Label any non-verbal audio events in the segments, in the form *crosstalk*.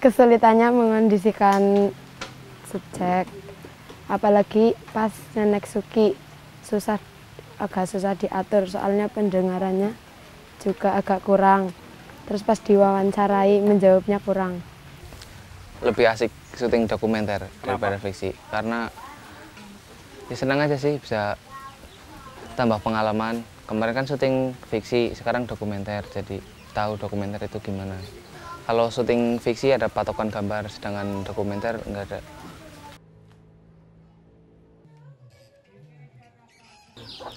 kesulitannya mengondisikan subjek apalagi pas nenek Suki susah agak susah diatur soalnya pendengarannya juga agak kurang terus pas diwawancarai menjawabnya kurang lebih asik syuting dokumenter Kenapa? daripada fiksi karena ya senang aja sih bisa tambah pengalaman kemarin kan syuting fiksi sekarang dokumenter jadi tahu dokumenter itu gimana kalau syuting fiksi ada patokan gambar, sedangkan dokumenter nggak ada.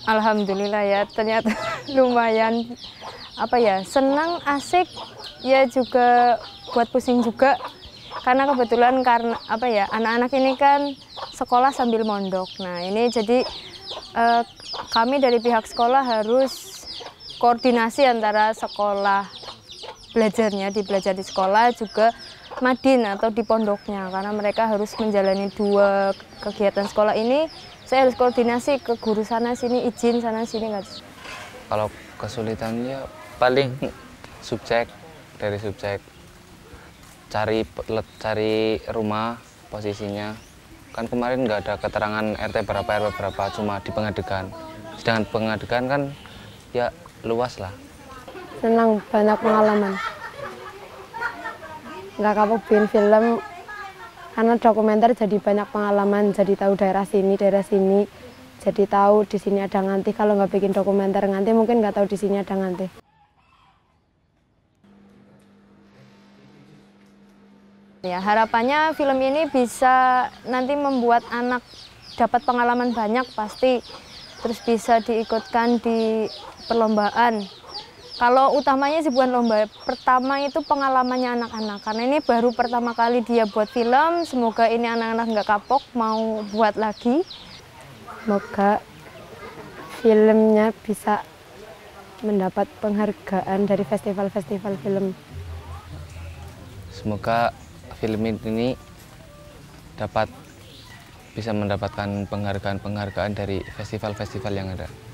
Alhamdulillah ya, ternyata *laughs* lumayan apa ya senang asik ya juga buat pusing juga karena kebetulan karena apa ya anak-anak ini kan sekolah sambil mondok nah ini jadi eh, kami dari pihak sekolah harus koordinasi antara sekolah belajarnya di belajar di sekolah juga madin atau di pondoknya karena mereka harus menjalani dua kegiatan sekolah ini saya harus koordinasi ke guru sana sini izin sana sini nggak kalau kesulitannya paling subjek dari subjek cari cari rumah posisinya kan kemarin nggak ada keterangan RT berapa RW berapa cuma di pengadegan sedangkan pengadegan kan ya luas lah senang banyak pengalaman nggak kapok bikin film karena dokumenter jadi banyak pengalaman jadi tahu daerah sini daerah sini jadi tahu di sini ada nganti kalau nggak bikin dokumenter nganti mungkin nggak tahu di sini ada nganti ya harapannya film ini bisa nanti membuat anak dapat pengalaman banyak pasti terus bisa diikutkan di perlombaan kalau utamanya sih bukan lomba, pertama itu pengalamannya anak-anak. Karena ini baru pertama kali dia buat film, semoga ini anak-anak nggak kapok, mau buat lagi. Semoga filmnya bisa mendapat penghargaan dari festival-festival film. Semoga film ini dapat bisa mendapatkan penghargaan-penghargaan dari festival-festival yang ada.